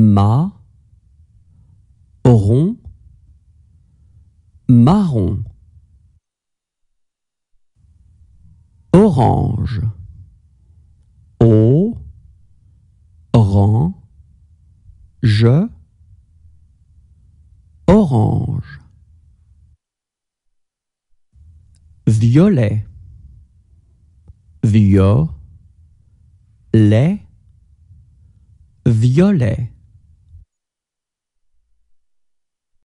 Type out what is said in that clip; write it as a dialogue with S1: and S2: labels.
S1: ma, ron, marron, orange, O, rang, je, orange, violet, violet, violet